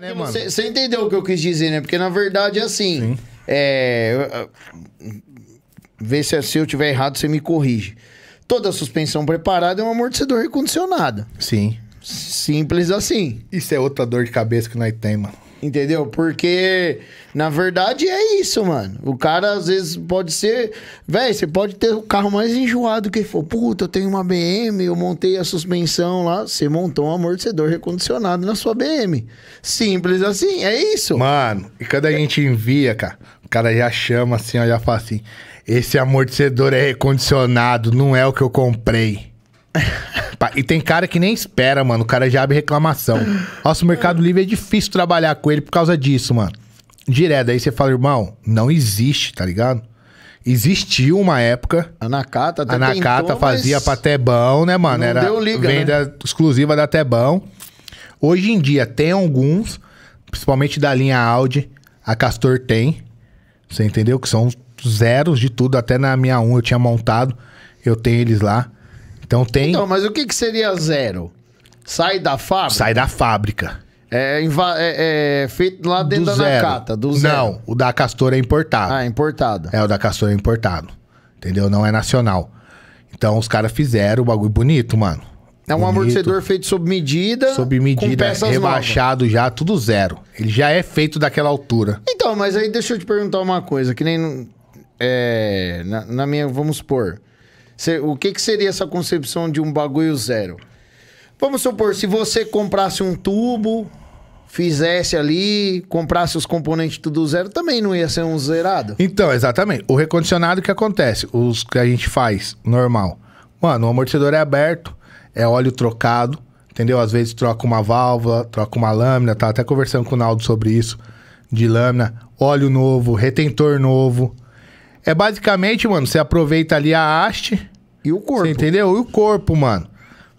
Né, você, entendeu o que eu quis dizer, né? Porque na verdade é assim. Sim. É, vê se, é, se eu tiver errado, você me corrige. Toda suspensão preparada é um amortecedor recondicionado. Sim. Simples assim. Isso é outra dor de cabeça que nós temos, mano. Entendeu? Porque, na verdade, é isso, mano. O cara, às vezes, pode ser. Véi, você pode ter o carro mais enjoado que for. Puta, eu tenho uma BM, eu montei a suspensão lá. Você montou um amortecedor recondicionado na sua BM. Simples assim, é isso. Mano, e quando a gente envia, cara, o cara já chama assim, ó, já fala assim: esse amortecedor é recondicionado, não é o que eu comprei e tem cara que nem espera, mano. O cara já abre reclamação. Nossa, o Mercado Livre é difícil trabalhar com ele por causa disso, mano. Direto. Aí você fala, irmão, não existe, tá ligado? Existiu uma época. A Nakata até A Nakata tentou, fazia pra Tebão, né, mano? Era liga, venda né? exclusiva da Tebão. Hoje em dia tem alguns, principalmente da linha Audi. A Castor tem. Você entendeu? Que são zeros de tudo. Até na minha 1 eu tinha montado. Eu tenho eles lá. Então tem. Então, mas o que, que seria zero? Sai da fábrica? Sai da fábrica. É, é, é feito lá dentro do da zero. Nakata, do zero. Não, o da Castor é importado. Ah, importado. É, o da Castor é importado. Entendeu? Não é nacional. Então os caras fizeram o bagulho bonito, mano. É um bonito. amortecedor feito sob medida. Sob medida, com peças rebaixado novas. já, tudo zero. Ele já é feito daquela altura. Então, mas aí deixa eu te perguntar uma coisa, que nem. É, na, na minha, vamos supor. O que, que seria essa concepção de um bagulho zero? Vamos supor, se você comprasse um tubo, fizesse ali, comprasse os componentes tudo zero, também não ia ser um zerado? Então, exatamente. O recondicionado que acontece, os que a gente faz, normal. Mano, o amortecedor é aberto, é óleo trocado, entendeu? Às vezes troca uma válvula, troca uma lâmina, tá até conversando com o Naldo sobre isso, de lâmina, óleo novo, retentor novo, é basicamente, mano, você aproveita ali a haste. E o corpo. Você entendeu? E o corpo, mano.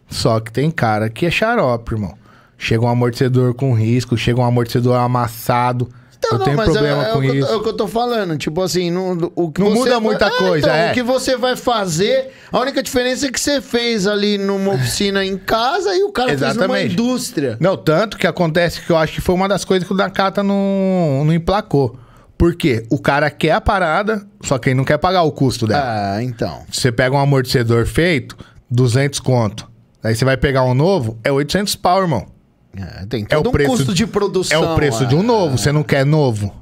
Só que tem cara que é xarope, irmão. Chega um amortecedor com risco, chega um amortecedor amassado. Então, eu não, tenho problema é, é com isso. Eu, é o que eu tô falando. Tipo assim, não, o que não muda vai... muita ah, coisa. Então, é. O que você vai fazer, a única diferença é que você fez ali numa oficina em casa e o cara Exatamente. fez numa indústria. Não, tanto que acontece que eu acho que foi uma das coisas que o Nakata não, não emplacou. Porque o cara quer a parada, só que ele não quer pagar o custo dela. Ah, então. Você pega um amortecedor feito, 200 conto. Aí você vai pegar um novo, é 800 pau, irmão. É, tem todo é o preço, custo de produção. É o preço ah, de um é. novo, ah, você não quer novo.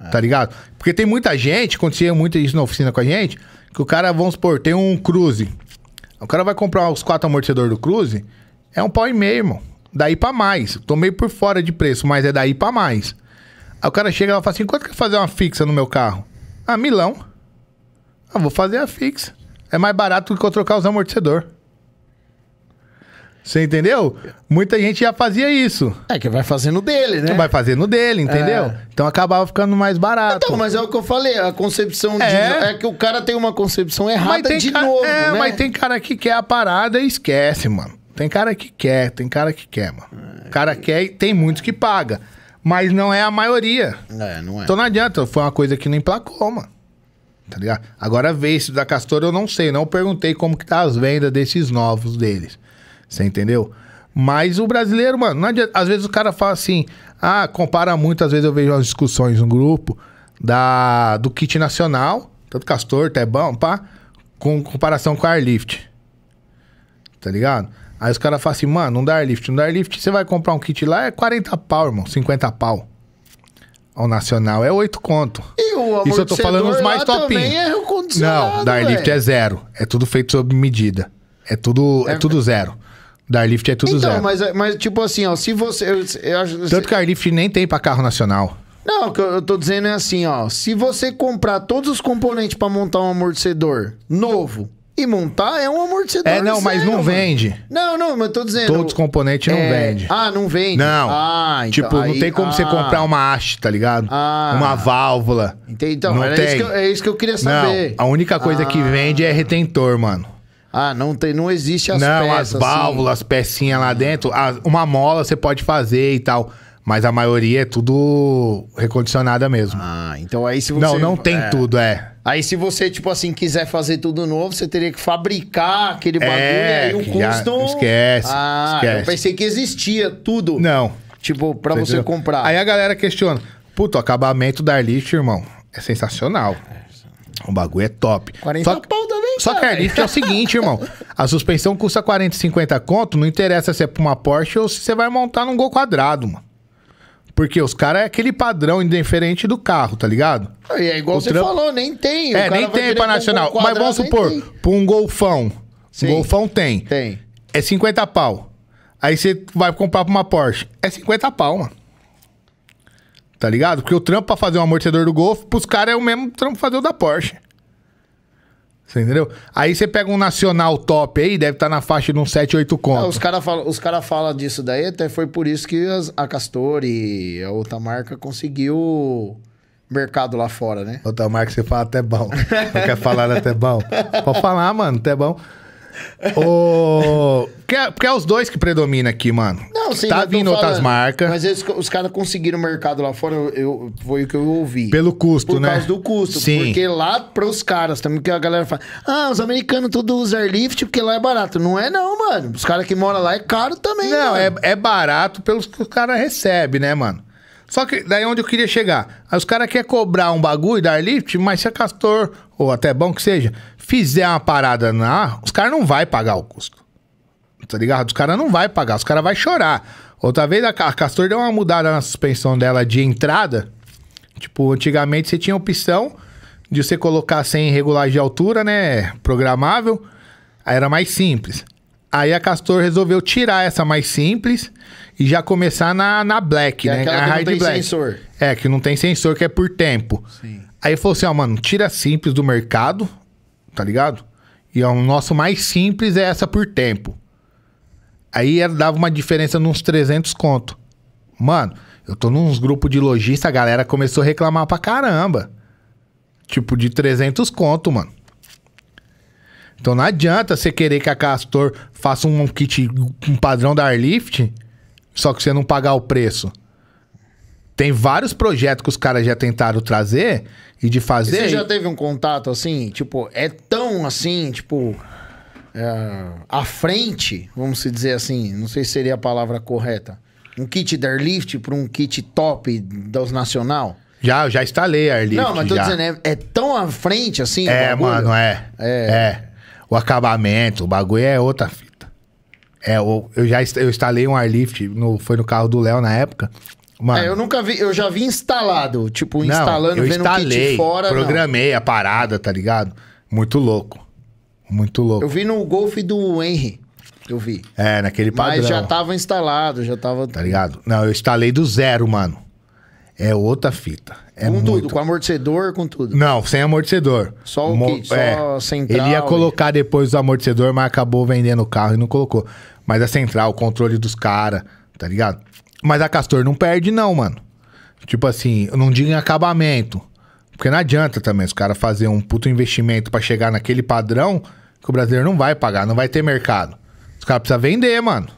Ah, tá ligado? Porque tem muita gente, acontecia muito isso na oficina com a gente, que o cara, vamos supor, tem um cruze. O cara vai comprar os quatro amortecedores do cruze, é um pau e meio, irmão. Daí pra mais. Tô meio por fora de preço, mas é daí pra mais. Aí o cara chega e fala assim: quanto que eu fazer uma fixa no meu carro? Ah, milão. Ah, vou fazer a fixa. É mais barato do que eu trocar os amortecedor. Você entendeu? Muita gente já fazia isso. É, que vai fazendo dele, né? Que vai fazendo dele, entendeu? É. Então acabava ficando mais barato. Então, mas é o que eu falei, a concepção é. de. É que o cara tem uma concepção errada de ca... novo. É, né? mas tem cara que quer a parada e esquece, mano. Tem cara que quer, tem cara que quer, mano. O é, cara quer e tem muitos que paga. Mas não é a maioria. É, não é. Então não adianta, foi uma coisa que não emplacou, mano. Tá ligado? Agora vê se da Castor eu não sei, não perguntei como que tá as vendas desses novos deles. Você entendeu? Mas o brasileiro, mano, não adianta. às vezes o cara fala assim, ah, compara muito, às vezes eu vejo as discussões no grupo da do kit nacional, tanto Castor, Tebão, pá, com comparação com a Airlift. Tá ligado? Aí os caras falam assim, mano, um Darlift. Um Darlift, você vai comprar um kit lá, é 40 pau, irmão, 50 pau. Ao nacional é 8 conto. E o Isso eu tô falando os mais topinhos. É Não, Darlift véio. é zero. É tudo feito sob medida. É tudo, é, é tudo zero. Darlift é tudo então, zero. Mas, é, mas tipo assim, ó, se você. Eu, eu acho, Tanto que que Darlift nem tem pra carro nacional. Não, o que eu tô dizendo é assim, ó. Se você comprar todos os componentes para montar um amortecedor novo, e montar é um amortecedor. É, não, mas não vende. Não, não, mas eu tô dizendo. Todos os componentes não é... vende. Ah, não vende? Não. Ah, então, tipo, aí... não tem como ah. você comprar uma haste, tá ligado? Ah. Uma válvula. Entendi. Então, não tem. Isso eu, é isso que eu queria saber. Não, a única coisa ah. que vende é retentor, mano. Ah, não tem, não existe as não, peças. Não, as assim. válvulas, assim. as pecinhas lá dentro, uma mola você pode fazer e tal. Mas a maioria é tudo recondicionada mesmo. Ah, então aí se você. Não, não tem é. tudo, é. Aí se você, tipo assim, quiser fazer tudo novo, você teria que fabricar aquele é, bagulho é, e aí o custo. Esquece. Ah, esquece. eu pensei que existia tudo. Não. Tipo, pra você, você comprar. Aí a galera questiona: puta o acabamento da Arlift, irmão, é sensacional. O bagulho é top. 40 só pau também, Só cara. que a Arlift é o seguinte, irmão. A suspensão custa 40, 50 conto. Não interessa se é pra uma Porsche ou se você vai montar num gol quadrado, mano. Porque os caras é aquele padrão indiferente do carro, tá ligado? E é igual o você falou, nem tem. É, nem tem pra nacional. Um quadrado, Mas vamos supor, pra um golfão. Sim. Um golfão tem. Tem. É 50 pau. Aí você vai comprar pra uma Porsche. É 50 pau, mano. Tá ligado? Porque o trampo pra fazer um amortecedor do Golf, pros caras é o mesmo trampo pra fazer o da Porsche. Você entendeu? Aí você pega um nacional top aí, deve estar tá na faixa de uns 7, 8 contos. os caras falam cara fala disso daí, até foi por isso que as, a Castor e a outra marca conseguiu mercado lá fora, né? Outra marca você fala até bom. Não quer falar até bom? Pode falar, mano, até bom o... Porque é, é, os dois que predomina aqui, mano. Não, sim, tá vindo outras marcas. Mas eles, os caras conseguiram o mercado lá fora, eu, foi o que eu ouvi. Pelo custo, Por né? Por causa do custo. Sim. Porque lá pros caras também, que a galera fala, ah, os americanos tudo usam airlift porque lá é barato. Não é não, mano. Os caras que moram lá é caro também. Não, é, é, barato pelos que o cara recebe, né, mano? Só que daí é onde eu queria chegar. Aí os caras querem cobrar um bagulho da airlift, mas se a é Castor ou até é bom que seja, fizer uma parada na, os caras não vai pagar o custo. Tá ligado? Os caras não vai pagar, os caras vai chorar. Outra vez a Castor deu uma mudada na suspensão dela de entrada. Tipo, antigamente você tinha a opção de você colocar sem regulagem de altura, né? Programável. Aí era mais simples. Aí a Castor resolveu tirar essa mais simples e já começar na, na Black, é né? É a tem Black. Sensor. É, que não tem sensor, que é por tempo. Sim. Aí falou assim, ó, ah, mano, tira simples do mercado, tá ligado? E o nosso mais simples é essa por tempo. Aí dava uma diferença nos 300 conto. Mano, eu tô num grupo de lojista, a galera começou a reclamar pra caramba. Tipo, de 300 conto, mano. Então não adianta você querer que a Castor faça um kit, um padrão da Airlift, só que você não pagar o preço. Tem vários projetos que os caras já tentaram trazer e de fazer. E você já teve um contato assim, tipo, é tão assim, tipo. É, à frente, vamos dizer assim, não sei se seria a palavra correta. Um kit airlift para um kit top dos nacional? Já, já instalei airlift. Não, mas tô já. dizendo, é, é, tão à frente assim. É, mano, é, é. É. O acabamento, o bagulho é outra fita. É, eu já eu instalei um airlift, no, foi no carro do Léo na época. Mano. É, eu nunca vi, eu já vi instalado, tipo, não, instalando, eu vendo instalei, um kit fora. Programei não. a parada, tá ligado? Muito louco. Muito louco. Eu vi no Golf do Henry. Eu vi. É, naquele padrão. Mas já tava instalado, já tava. Tá ligado? Não, eu instalei do zero, mano. É outra fita. É com muito... tudo, com amortecedor, com tudo. Não, sem amortecedor. Só o Mo... kit, só é. central. Ele ia colocar e... depois o amortecedor, mas acabou vendendo o carro e não colocou. Mas a central, o controle dos caras, tá ligado? Mas a Castor não perde, não, mano. Tipo assim, eu não digo em acabamento. Porque não adianta também os caras fazer um puto investimento para chegar naquele padrão que o brasileiro não vai pagar, não vai ter mercado. Os caras precisam vender, mano.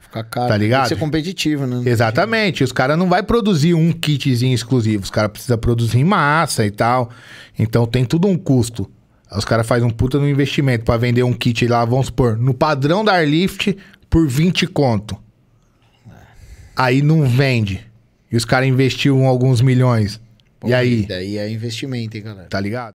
Ficar caro. Tá ligado? Tem que ser competitivo, né? Exatamente. Os caras não vai produzir um kitzinho exclusivo. Os caras precisam produzir em massa e tal. Então tem tudo um custo. Os caras fazem um puta no investimento para vender um kit lá, vamos supor, no padrão da Airlift por 20 conto. Aí não vende. E os caras investiram alguns milhões. Pô, e aí? Daí é investimento, hein, galera? Tá ligado?